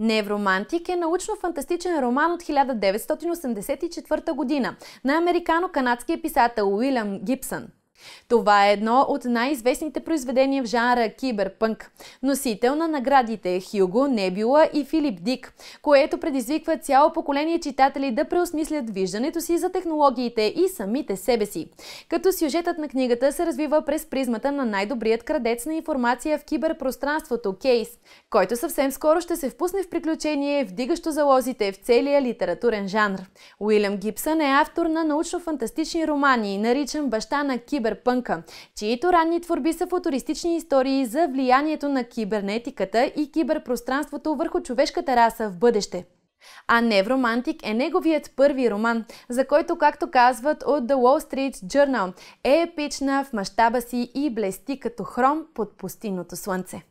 Невромантик е научно-фантастичен роман от 1984 година на американо-канадския писател Уилям Гибсън. Това е едно от най-известните произведения в жанра киберпънк. Носител на наградите Хюго, Небюла и Филип Дик, което предизвиква цяло поколение читатели да преосмислят виждането си за технологиите и самите себе си. Като сюжетът на книгата се развива през призмата на най-добрият крадец на информация в киберпространството Кейс, който съвсем скоро ще се впусне в приключение, вдигащо залозите в целия литературен жанр. Уилям Гибсън е автор на научно-фантастични романи, наричан баща на кибер киберпънка, чието ранни творби са футуристични истории за влиянието на кибернетиката и киберпространството върху човешката раса в бъдеще. А Невромантик е неговият първи роман, за който, както казват от The Wall Street Journal, е епична в мащаба си и блести като хром под пустинното слънце.